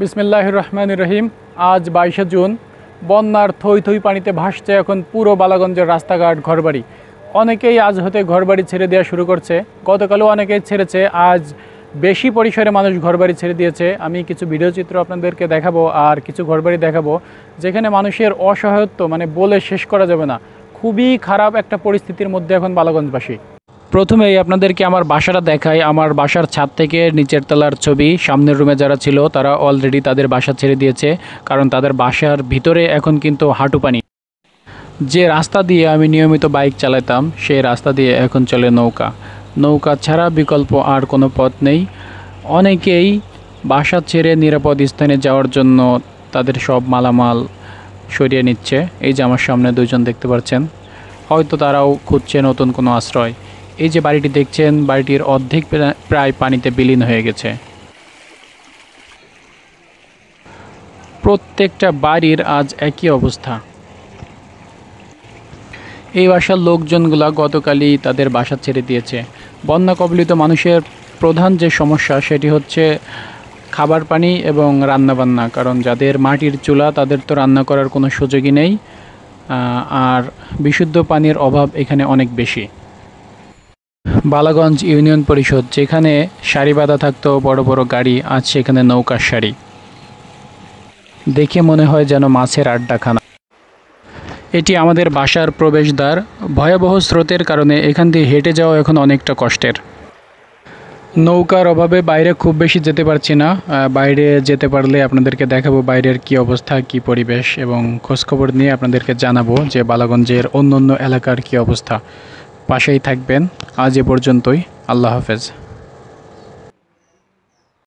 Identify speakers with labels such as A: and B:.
A: বিসমিল্লাহ রহমান রহিম আজ বাইশে জুন বন্যার থই থই পানিতে ভাসছে এখন পুরো বালাগঞ্জের রাস্তাঘাট ঘরবাড়ি অনেকেই আজ হতে ঘরবাড়ি ছেড়ে দেওয়া শুরু করছে গতকালও অনেকেই ছেড়েছে আজ বেশি পরিসরে মানুষ ঘরবাড়ি ছেড়ে দিয়েছে আমি কিছু ভিডিও চিত্র আপনাদেরকে দেখাবো আর কিছু ঘরবাড়ি দেখাবো যেখানে মানুষের অসহায়ত্ব মানে বলে শেষ করা যাবে না খুবই খারাপ একটা পরিস্থিতির মধ্যে এখন বালাগঞ্জবাসী প্রথমেই আপনাদেরকে আমার বাসাটা দেখাই আমার বাসার ছাদ থেকে নিচের তলার ছবি সামনের রুমে যারা ছিল তারা অলরেডি তাদের বাসা ছেড়ে দিয়েছে কারণ তাদের বাসার ভিতরে এখন কিন্তু হাঁটু পানি যে রাস্তা দিয়ে আমি নিয়মিত বাইক চালাতাম সেই রাস্তা দিয়ে এখন চলে নৌকা নৌকা ছাড়া বিকল্প আর কোনো পথ নেই অনেকেই বাসা ছেড়ে নিরাপদ স্থানে যাওয়ার জন্য তাদের সব মালামাল সরিয়ে নিচ্ছে এই যে আমার সামনে দুজন দেখতে পাচ্ছেন হয়তো তারাও খুঁজছে নতুন কোনো আশ্রয় এই যে বাড়িটি দেখছেন বাড়িটির অর্ধেক প্রায় পানিতে বিলীন হয়ে গেছে প্রত্যেকটা বাড়ির আজ একই অবস্থা এই বাসার লোকজনগুলা গতকালই তাদের বাসা ছেড়ে দিয়েছে বন্যা কবলিত মানুষের প্রধান যে সমস্যা সেটি হচ্ছে খাবার পানি এবং রান্নাবান্না কারণ যাদের মাটির চুলা তাদের তো রান্না করার কোনো সুযোগই নেই আর বিশুদ্ধ পানির অভাব এখানে অনেক বেশি বালাগঞ্জ ইউনিয়ন পরিষদ যেখানে সারি বাঁধা থাকতো বড় বড় গাড়ি আজ সেখানে নৌকার সারি দেখে মনে হয় যেন মাছের আড্ডাখানা এটি আমাদের বাসার প্রবেশদ্বার ভয়াবহ স্রোতের কারণে এখান দিয়ে হেঁটে যাওয়া এখন অনেকটা কষ্টের নৌকার অভাবে বাইরে খুব বেশি যেতে পারছি না বাইরে যেতে পারলে আপনাদেরকে দেখাবো বাইরের কি অবস্থা কি পরিবেশ এবং খোঁজখবর নিয়ে আপনাদেরকে জানাবো যে বালাগঞ্জের অন্য অন্য এলাকার কি অবস্থা পাশেই থাকবেন আজ এ পর্যন্তই আল্লাহ হাফেজ